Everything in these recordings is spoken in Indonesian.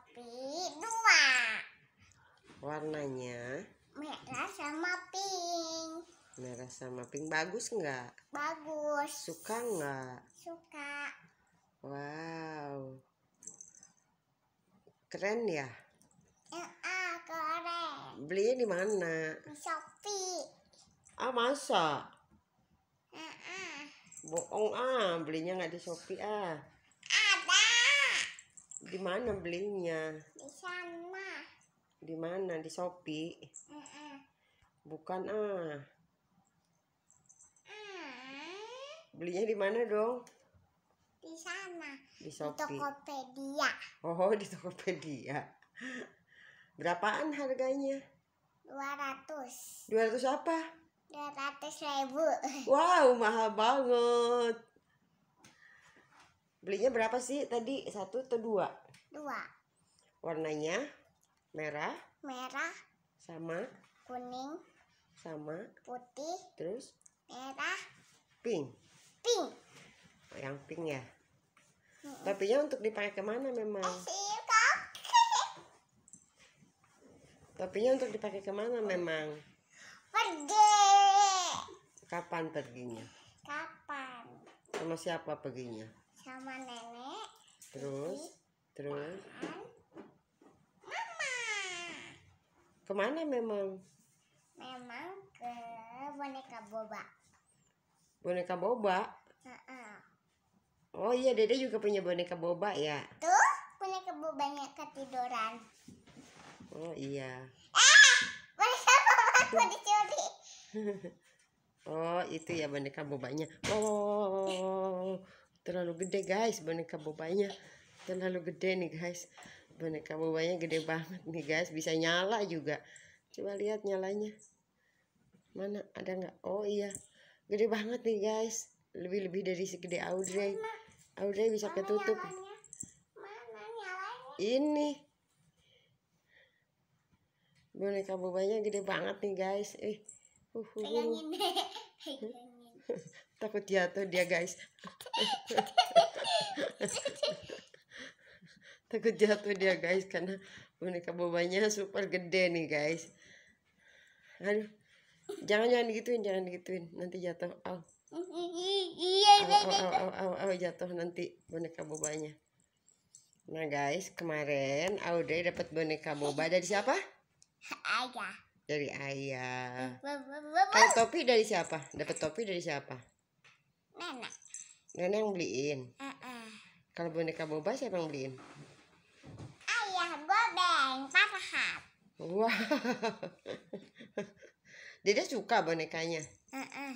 tapi dua warnanya merah sama pink merah sama pink bagus nggak bagus suka nggak suka wow keren ya ya ah, keren belinya di mana di shopee ah masa ah, ah. bohong ah belinya nggak di shopee ah di mana belinya di sana di mana di shopee uh -uh. bukan ah uh. belinya di mana dong di sana di shopee di tokopedia oh di tokopedia berapaan harganya 200 200 apa 200 ribu wow mahal banget Belinya berapa sih tadi? Satu atau dua? Dua. Warnanya merah. Merah. Sama. Kuning. Sama. Putih. Terus? Merah. Pink. Pink. Oh, yang pink ya. hmm. tapi ya untuk dipakai kemana memang? Eh, Topinya untuk dipakai kemana memang? Pergi. Kapan perginya? Kapan? Sama siapa perginya? sama nenek terus terus mama kemana memang memang ke boneka boba boneka boba uh -uh. oh iya dede juga punya boneka boba ya tuh boneka bobanya ketiduran oh iya eh boneka boba aku dicuri Oh, itu ya boneka bobanya. Oh, terlalu gede guys boneka bobanya terlalu gede nih guys boneka bobanya gede banget nih guys bisa nyala juga coba lihat nyalanya mana ada nggak oh iya gede banget nih guys lebih-lebih dari segede Audrey Audrey bisa ketutup ini boneka bobanya gede banget nih guys eh uh, uh, uh takut jatuh dia guys takut jatuh dia guys karena boneka bobanya super gede nih guys aduh jangan jangan gituin jangan gituin nanti jatuh aw aw aw aw oh, jatuh nanti boneka bobanya nah guys kemarin Audrey dapat boneka boba dari siapa ayah dari ayah kalau topi dari siapa dapat topi dari siapa nenek nenek yang beliin uh -uh. kalau boneka boba siapa yang beliin ayah bobeng papa hat. wah dede suka bonekanya uh -uh.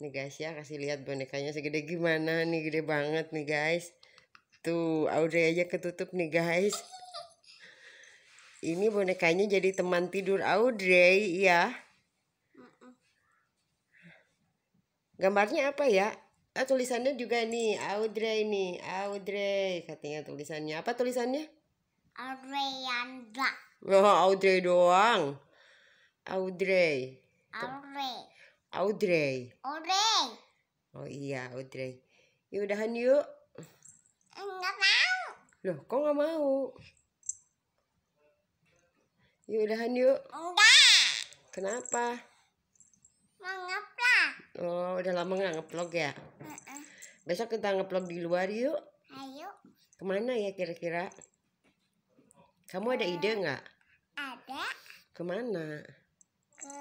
nih guys ya kasih lihat bonekanya segede gimana nih gede banget nih guys tuh Audrey aja ketutup nih guys ini bonekanya jadi teman tidur Audrey ya gambarnya apa ya ah tulisannya juga nih Audrey nih Audrey katanya tulisannya apa tulisannya Audreyanda oh Audrey doang Audrey Audrey Audrey Audrey oh iya Audrey Ya udahan yuk enggak mau loh kok enggak mau Ya udahan yuk enggak kenapa Oh, udah lama nggak ngevlog ya? Uh -uh. Besok kita ngevlog di luar yuk. Ayo. Kemana ya kira-kira? Kamu ada ide eh, nggak? Ada. Kemana? Ke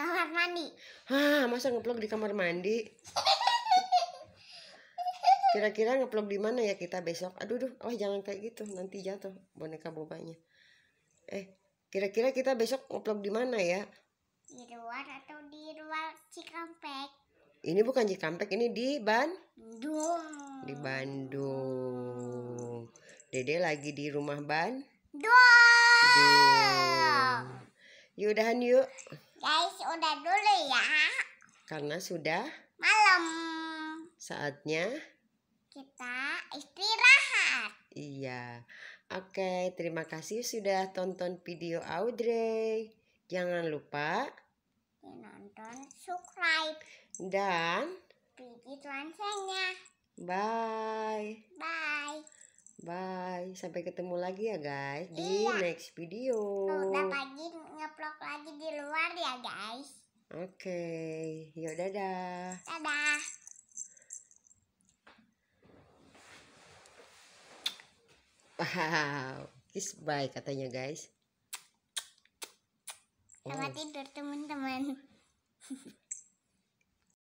kamar mandi. Hah, masa ngevlog di kamar mandi? Kira-kira ngevlog di mana ya kita besok? Aduh, duh, oh jangan kayak gitu, nanti jatuh boneka bobanya. Eh, kira-kira kita besok ngevlog di mana ya? Di luar atau di luar Cikampek. Ini bukan Cikampek, ini di Bandung. Di Bandung. Dede lagi di rumah Ban. Bandung. Yuk udahan yuk. Guys, udah dulu ya. Karena sudah malam. Saatnya kita istirahat. Iya. Oke, terima kasih sudah tonton video Audrey. Jangan lupa nonton, subscribe, dan pijit loncengnya. Bye. Bye. Bye. Sampai ketemu lagi ya guys iya. di next video. Udah pagi ngeplok lagi di luar ya guys. Oke, okay. yuk dadah. Dadah. Wow, kiss bye katanya guys. Selamat oh. tidur teman-teman.